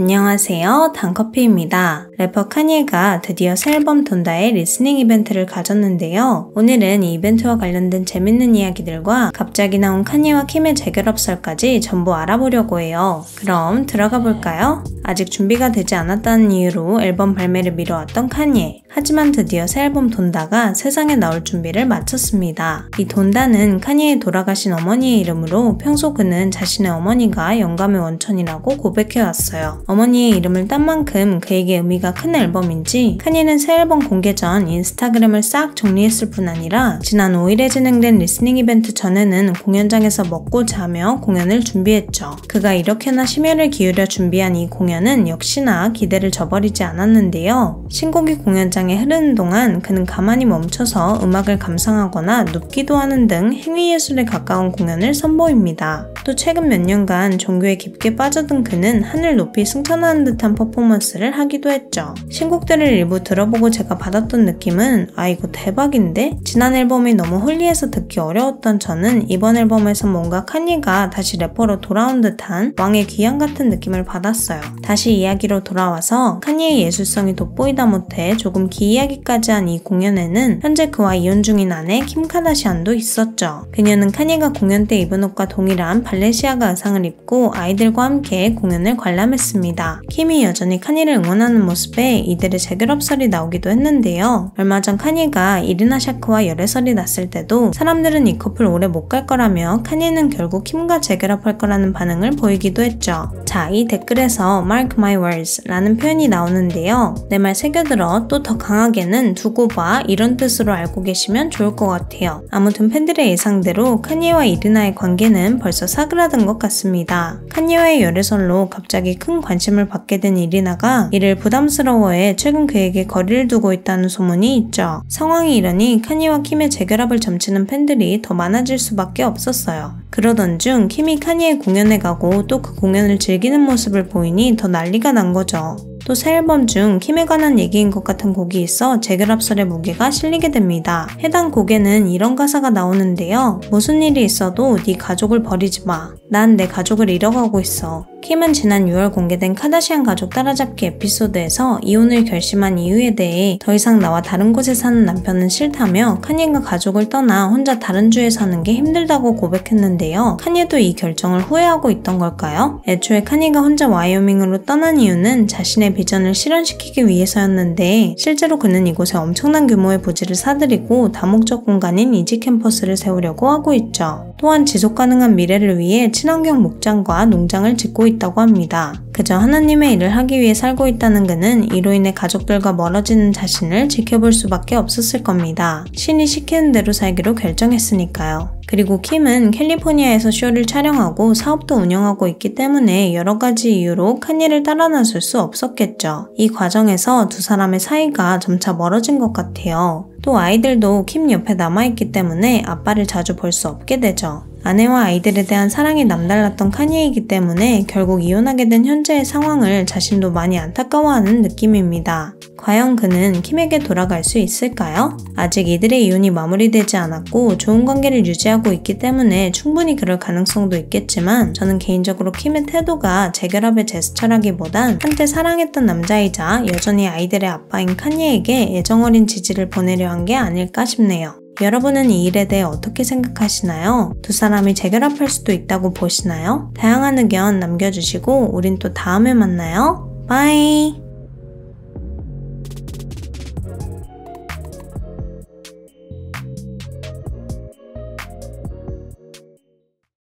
안녕하세요. 단커피입니다. 래퍼 카니가 드디어 새 앨범 돈다의 리스닝 이벤트를 가졌는데요. 오늘은 이 이벤트와 관련된 재밌는 이야기들과 갑자기 나온 카니와 킴의 재결합설까지 전부 알아보려고 해요. 그럼 들어가 볼까요? 아직 준비가 되지 않았다는 이유로 앨범 발매를 미뤄왔던 카니. 하지만 드디어 새 앨범 돈다가 세상에 나올 준비를 마쳤습니다. 이 돈다는 카니에 돌아가신 어머니의 이름으로 평소 그는 자신의 어머니가 영감의 원천이라고 고백해왔어요. 어머니의 이름을 딴 만큼 그에게 의미가 큰 앨범인지 카니는 새 앨범 공개 전 인스타그램을 싹 정리했을 뿐 아니라 지난 5일에 진행된 리스닝 이벤트 전에는 공연장에서 먹고 자며 공연을 준비했죠. 그가 이렇게나 심혈을 기울여 준비한 이 공연은 역시나 기대를 저버리지 않았는데요. 신곡이 공연 과장에 흐르는 동안 그는 가만히 멈춰서 음악을 감상하거나 눕기도 하는 등 행위예술에 가까운 공연을 선보입니다. 또 최근 몇 년간 종교에 깊게 빠져든 그는 하늘 높이 승천하는 듯한 퍼포먼스를 하기도 했죠. 신곡들을 일부 들어보고 제가 받았던 느낌은 아이고 대박인데? 지난 앨범이 너무 홀리해서 듣기 어려웠던 저는 이번 앨범에서 뭔가 카니가 다시 래퍼로 돌아온 듯한 왕의 귀향 같은 느낌을 받았어요. 다시 이야기로 돌아와서 카니의 예술성이 돋보이다 못해 조금 기이야기까지 한 이 공연에는 현재 그와 이혼 중인 아내 킴 카다시안도 있었죠. 그녀는 카니가 공연 때 입은 옷과 동일한 발레시아가 의상을 입고 아이들과 함께 공연을 관람했습니다. 킴이 여전히 카니를 응원하는 모습에 이들의 재결합설이 나오기도 했는데요. 얼마 전 카니가 이르나 샤크와 열애설이 났을 때도 사람들은 이 커플 오래 못 갈 거라며 카니는 결국 킴과 재결합할 거라는 반응을 보이기도 했죠. 자, 이 댓글에서 mark my words 라는 표현이 나오는데요. 내 말 새겨들어 또 더 강하게는 두고 봐 이런 뜻으로 알고 계시면 좋을 것 같아요. 아무튼 팬들의 예상대로 칸예와 이리나의 관계는 벌써 사그라든 것 같습니다. 칸예와의 열애설로 갑자기 큰 관심을 받게 된 이리나가 이를 부담스러워해 최근 그에게 거리를 두고 있다는 소문이 있죠. 상황이 이러니 칸예와 킴의 재결합을 점치는 팬들이 더 많아질 수밖에 없었어요. 그러던 중 킴이 카니의 공연에 가고 또 그 공연을 즐기는 모습을 보이니 더 난리가 난 거죠. 또 새 앨범 중 킴에 관한 얘기인 것 같은 곡이 있어 재결합설의 무게가 실리게 됩니다. 해당 곡에는 이런 가사가 나오는데요. 무슨 일이 있어도 네 가족을 버리지 마. 난 내 가족을 잃어가고 있어. 킴은 지난 6월 공개된 카다시안 가족 따라잡기 에피소드에서 이혼을 결심한 이유에 대해 더 이상 나와 다른 곳에 사는 남편은 싫다며 칸예가 가족을 떠나 혼자 다른 주에 사는 게 힘들다고 고백했는데요. 칸예도 이 결정을 후회하고 있던 걸까요? 애초에 칸예가 혼자 와이오밍으로 떠난 이유는 자신의 비전을 실현시키기 위해서였는데 실제로 그는 이곳에 엄청난 규모의 부지를 사들이고 다목적 공간인 이지 캠퍼스를 세우려고 하고 있죠. 또한 지속 가능한 미래를 위해 친환경 목장과 농장을 짓고 있다 있다고 합니다. 그저 하나님의 일을 하기 위해 살고 있다는 그는 이로 인해 가족들과 멀어지는 자신을 지켜볼 수밖에 없었을 겁니다. 신이 시키는 대로 살기로 결정했으니까요. 그리고 킴은 캘리포니아에서 쇼를 촬영하고 사업도 운영하고 있기 때문에 여러 가지 이유로 칸예를 따라 나설 수 없었겠죠. 이 과정에서 두 사람의 사이가 점차 멀어진 것 같아요. 또 아이들도 킴 옆에 남아있기 때문에 아빠를 자주 볼 수 없게 되죠. 아내와 아이들에 대한 사랑이 남달랐던 카니이기 때문에 결국 이혼하게 된 현재의 상황을 자신도 많이 안타까워하는 느낌입니다. 과연 그는 킴에게 돌아갈 수 있을까요? 아직 이들의 이혼이 마무리되지 않았고 좋은 관계를 유지하고 있기 때문에 충분히 그럴 가능성도 있겠지만 저는 개인적으로 킴의 태도가 재결합의 제스처라기보단 한때 사랑했던 남자이자 여전히 아이들의 아빠인 카니에게 애정어린 지지를 보내려 한 게 아닐까 싶네요. 여러분은 이 일에 대해 어떻게 생각하시나요? 두 사람이 재결합할 수도 있다고 보시나요? 다양한 의견 남겨주시고 우린 또 다음에 만나요. 바이!